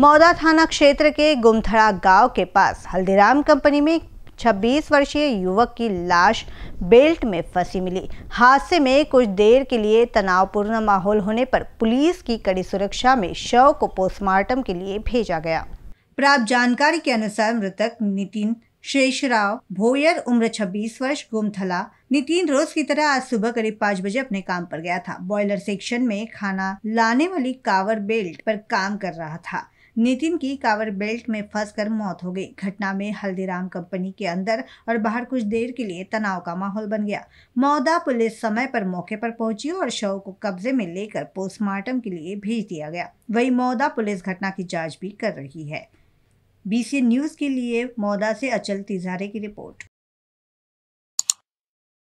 मौदा थाना क्षेत्र के गुमथड़ा गांव के पास हल्दीराम कंपनी में 26 वर्षीय युवक की लाश बेल्ट में फंसी मिली हादसे में कुछ देर के लिए तनावपूर्ण माहौल होने पर पुलिस की कड़ी सुरक्षा में शव को पोस्टमार्टम के लिए भेजा गया प्राप्त जानकारी के अनुसार मृतक नितिन शेषराव भोयर उम्र 26 वर्ष गुमथला नितिन रोज की तरह आज सुबह करीब पाँच बजे अपने काम पर गया था बॉयलर सेक्शन में खाना लाने वाली कावर बेल्ट पर काम कर रहा था नितिन की कावर बेल्ट में फंस मौत हो गई घटना में हल्दीराम कंपनी के अंदर और बाहर कुछ देर के लिए तनाव का माहौल बन गया मौदा पुलिस समय पर मौके पर पहुंची और शव को कब्जे में लेकर पोस्टमार्टम के लिए भेज दिया गया वही मौदा पुलिस घटना की जाँच भी कर रही है बीसी न्यूज के लिए मौदा से अचल तिजारे की रिपोर्ट